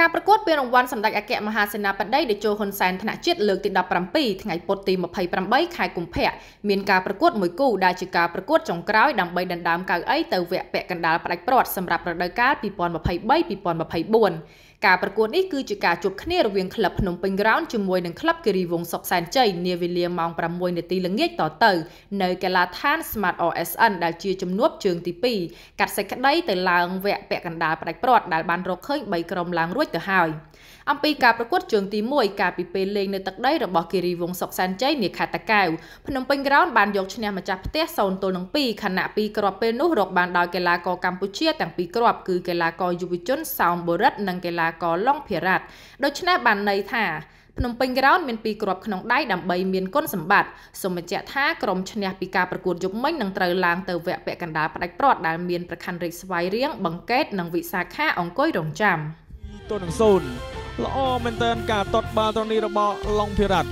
ការប្រកួតពានរង្វាន់សម្ដេចអគ្គមហាសេនាបតីតេជោហ៊ុនសែនថ្នាក់ជាតិលើកទី17ថ្ងៃពុធទី28ខែកុម្ភៈមានការប្រកួតមួយគូដែលជាការប្រកួតចុងក្រោយដើម្បីដណ្ដើមកៅអីទៅវគ្គពាក់កណ្ដាលផ្ដាច់ព្រាត់សម្រាប់រដូវកាល2023-2024ការប្រកួតនេះគឺជាការជួបគ្នារវាងក្លឹបភ្នំពេញក្រោនជាមួយនឹងក្លឹបគិរីវង្សសុកសែនជ័យនាវេលាម៉ោង6នាទីល្ងាចតទៅនៅកីឡាដ្ឋាន Smart OSN ដែលជាជំនួបជើងទី2កាត់សេចក្តីទៅឡើងវគ្គពាក់កណ្ដាលផ្ដាច់ព្រាត់ដែលបានរកឃើញ3ក្រុមឡើងរួចទៅហើយអំពីការប្រកួតជើងទី1កាលពីពេលលេងនៅទឹកដីរបស់គិរីវង្សសុកសែនជ័យនាខេត្តតាកែវភ្នំពេញក្រោនបានយកឈ្នះម្ចាស់ផ្ទះ0ទល់នឹង2ខណៈពីរគ្រាប់ពេលនោះរកបានដោយកីឡាករកម្ពុជាទាំងពីរគ្រាប់គឺកីឡាករយុវជនសោមបុរិទ្ធនិងកីឡាឡាករឡុងភិរ៉ាត់ដូច្នេះបានន័យថាភ្នំពេញក្រោនមានពីរគ្រាប់ក្នុងដៃដើម្បីមានគុណសម្បត្តិសូមបញ្ជាក់ថាក្រុមឈ្នះពីការប្រកួតយប់មិញនឹងត្រូវឡើងទៅវគ្គពាក់កណ្ដាលផ្ដាច់ព្រាត់ដែលមានប្រខណ្ឌរេកស្វាយរៀងបង្កេតនិងវិសាខា អង្គុយរងចាំទូនឹង0ល្អមែនតើការតតបាល់ត្រង់នេះរបស់ឡុងភិរ៉ាត់